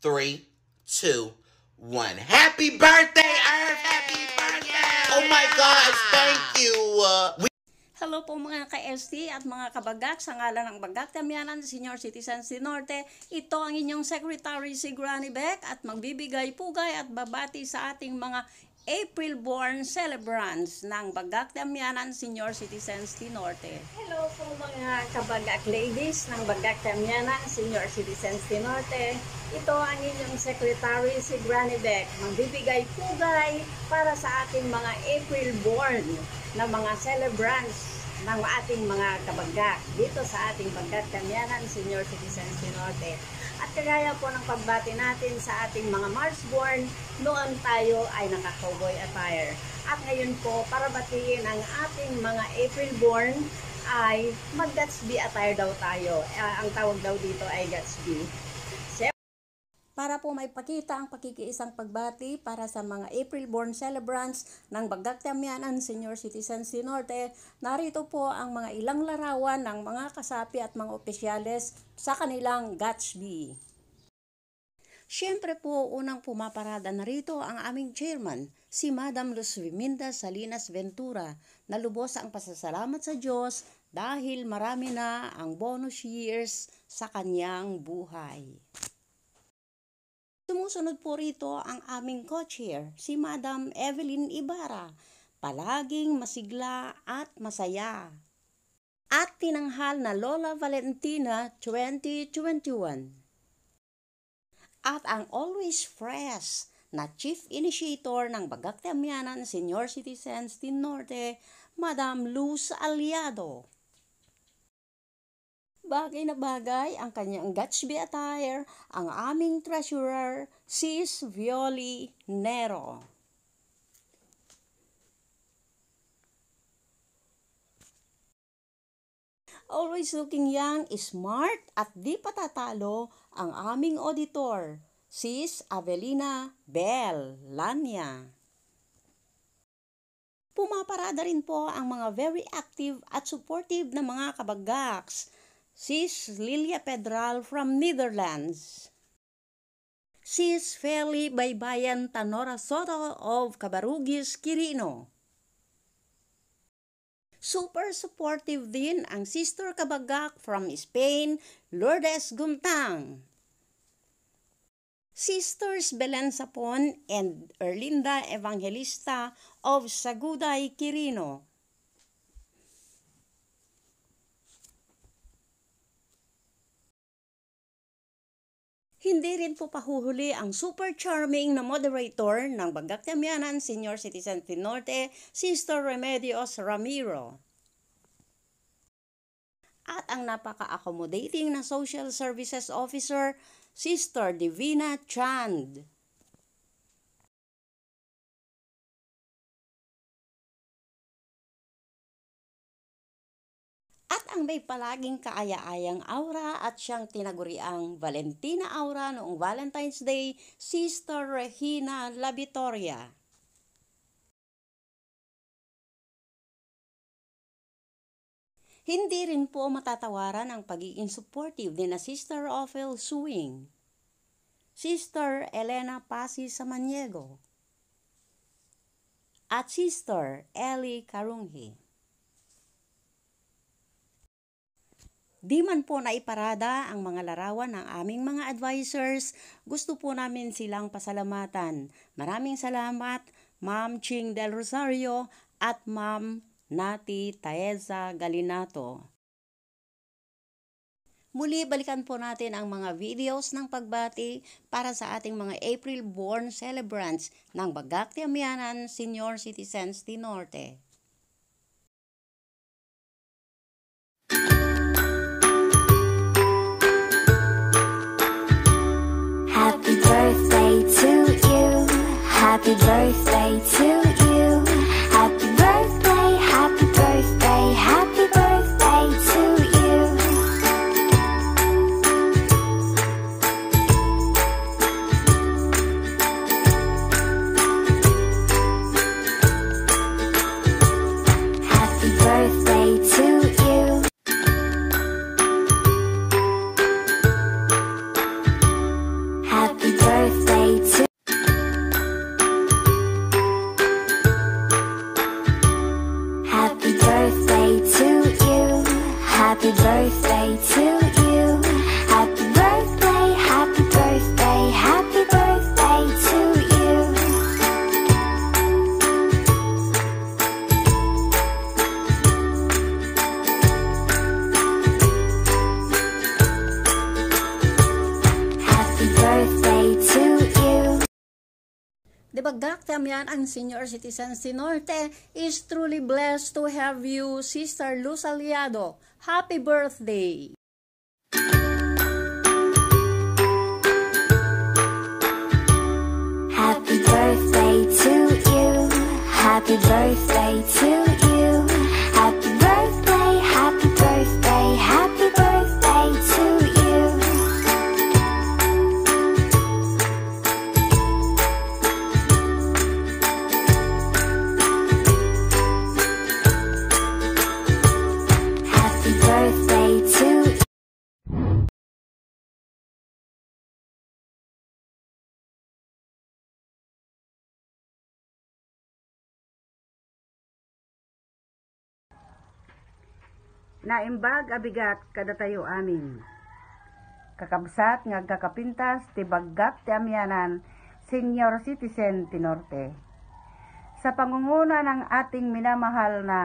three, two, one. Happy birthday, Earth! Happy birthday! Oh my gosh, thank you! Uh, we- Hello po mga ka-ST at mga kabagak sa ngalan ng Bagak Tamyanan, Senior Citizens di Norte. Ito ang inyong Secretary si Granny Beck at magbibigay pugay at babati sa ating mga April born celebrants ng Bagak Damyanan Senior Citizens Tinorte. Hello po mga kabagak ladies ng Bagak Damyanan Senior Citizens Tinorte. Ito ang inyong secretary si Granny Beck, magbibigay pugay para sa ating mga April born na mga celebrants ng ating mga kabagak dito sa ating Bagdat Kanyanan Senior Citizens Norte. At kagaya po ng pagbati natin sa ating mga Marsborn noon tayo ay naka-cowboy attire. At ngayon po, para batiin ang ating mga Aprilborn ay mag-Gatsby attire daw tayo. Uh, ang tawag daw dito ay Gatsby para po may pakita ang pakikiisang pagbati para sa mga April-born celebrants ng Bagdak Tamyanan Senior Citizen Sinorte. Narito po ang mga ilang larawan ng mga kasapi at mga opisyales sa kanilang Gatsby. Siyempre po, unang pumaparada na rito ang aming chairman, si Madam Luzviminda Salinas Ventura, na lubos ang pasasalamat sa Diyos dahil marami na ang bonus years sa kanyang buhay. Tumusunod po rito ang aming co-chair, si Madam Evelyn Ibarra, palaging masigla at masaya. At tinanghal na Lola Valentina 2021. At ang always fresh na Chief Initiator ng Bagak Temyanan Senior Citizens Team Norte, Madam Luz Aliado bagay na bagay ang kanyang Gatsby attire ang aming treasurer, Sis Violi Nero. Always looking young, smart at di patatalo ang aming auditor, Sis Avelina Bell Lanya. Pumaparada rin po ang mga very active at supportive na mga kabagaks Sis Lilia Pedral from Netherlands. Sis Feli Baybayan Tanora Soto of Cabarugis, Quirino. Super supportive din ang Sister Kabagak from Spain, Lourdes Gumtang. Sisters Belen Sapon and Erlinda Evangelista of Saguday, Quirino. hindi rin po pahuhuli ang super charming na moderator ng Bagak Tamianan Senior Citizen Tinorte, Sister Remedios Ramiro. At ang napaka-accommodating na Social Services Officer, Sister Divina Chand. at ang may palaging kaaya-ayang aura at siyang tinaguriang Valentina Aura noong Valentine's Day, Sister Regina Labitoria. Hindi rin po matatawaran ang pagiging supportive ni na Sister Ophel Suing, Sister Elena Pasi Samaniego, at Sister Ellie Karunghi. Di man po iparada ang mga larawan ng aming mga advisors, gusto po namin silang pasalamatan. Maraming salamat, Ma'am Ching Del Rosario at Ma'am Nati Taeza Galinato. Muli balikan po natin ang mga videos ng pagbati para sa ating mga April-born celebrants ng Bagak Tiamianan Senior Citizens Tinorte. Norte. Happy birthday to Damian and senior citizen Norte is truly blessed to have you, Sister Luz Aliado. Happy birthday! Happy birthday to you. Happy birthday to na naimbag abigat kada tayo amin. Kakabsat nga kakapintas ti baggat ti amyanan, senior citizen ti norte. Sa pangunguna ng ating minamahal na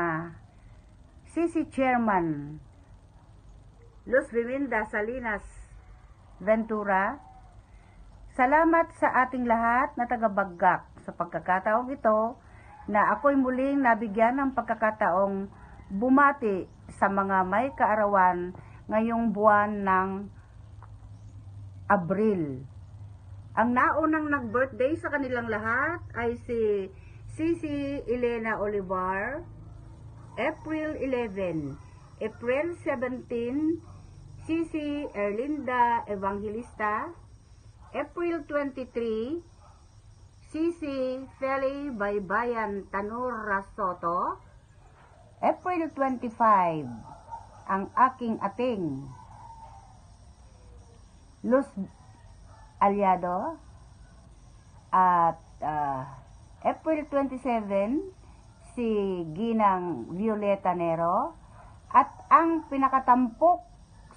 CC Chairman Luz Biminda Salinas Ventura, salamat sa ating lahat na tagabaggak sa pagkakataong ito na ako'y muling nabigyan ng pagkakataong bumati sa mga may kaarawan ngayong buwan ng Abril. Ang naunang nag-birthday sa kanilang lahat ay si Sisi Elena Olivar, April 11, April 17, Sisi Erlinda Evangelista, April 23, Sisi Feli Baybayan Tanura Soto, April 25, ang aking ating Los Aliado at uh, April 27, si Ginang Violeta Nero at ang pinakatampok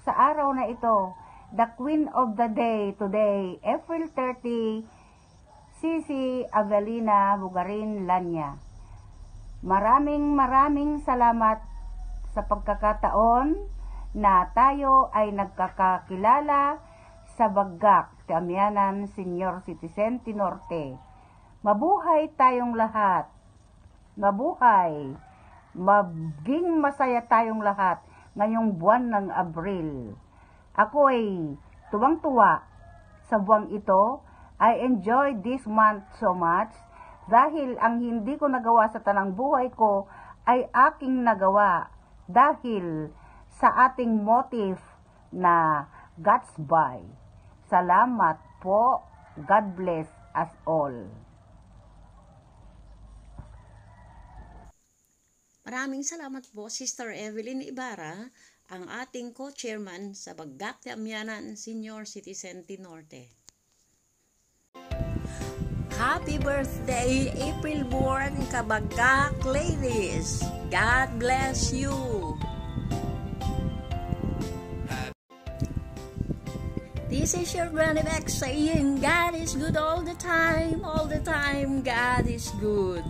sa araw na ito, the queen of the day today, April 30, si si Avelina Bugarin Lanya. Maraming maraming salamat sa pagkakataon na tayo ay nagkakakilala sa Baggak, Tamianan, Senior Citizen Tinorte. Mabuhay tayong lahat. Mabuhay. Maging masaya tayong lahat ngayong buwan ng Abril. Ako ay tuwang-tuwa sa buwang ito. I enjoy this month so much dahil ang hindi ko nagawa sa tanang buhay ko ay aking nagawa dahil sa ating motif na God's by. Salamat po. God bless us all. Maraming salamat po Sister Evelyn Ibarra, ang ating co-chairman sa Bagdak Amyanan Senior Citizen Tinorte. Happy birthday, April born kabagkak ladies. God bless you. This is your Granny Beck saying, God is good all the time, all the time, God is good.